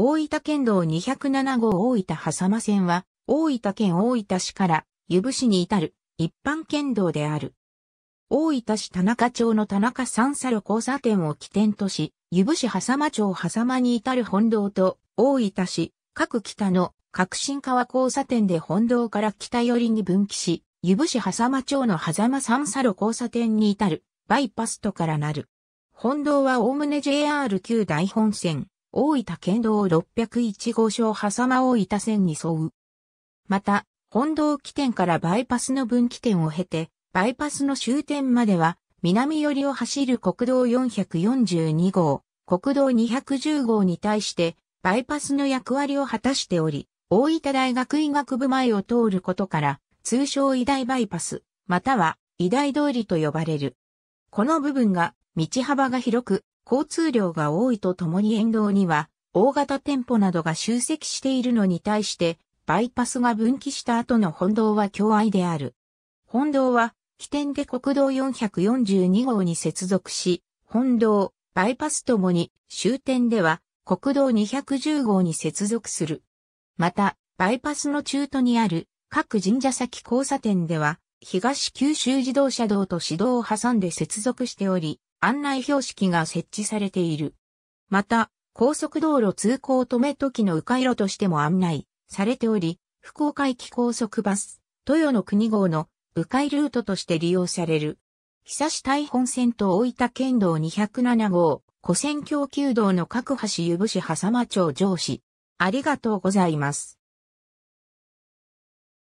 大分県道207号大分狭間線は、大分県大分市から湯布市に至る一般県道である。大分市田中町の田中三佐路交差点を起点とし、湯布市狭間町狭間に至る本道と、大分市各北の革新川交差点で本道から北寄りに分岐し、湯布市狭間町の狭間三佐路交差点に至るバイパスとからなる。本道は概ね JR 旧大本線。大分県道601号所挟ま、大分線に沿う。また、本道起点からバイパスの分岐点を経て、バイパスの終点までは、南寄りを走る国道442号、国道210号に対して、バイパスの役割を果たしており、大分大学医学部前を通ることから、通称医大バイパス、または医大通りと呼ばれる。この部分が、道幅が広く、交通量が多いとともに沿道には大型店舗などが集積しているのに対してバイパスが分岐した後の本道は狭隘である。本道は起点で国道442号に接続し、本道、バイパスともに終点では国道210号に接続する。また、バイパスの中途にある各神社先交差点では東九州自動車道と市道を挟んで接続しており、案内標識が設置されている。また、高速道路通行止め時の迂回路としても案内されており、福岡駅高速バス、豊野国号の迂回ルートとして利用される。久市大本線と大分県道207号、古線供給道の各橋湯市狭間町上市。ありがとうございます。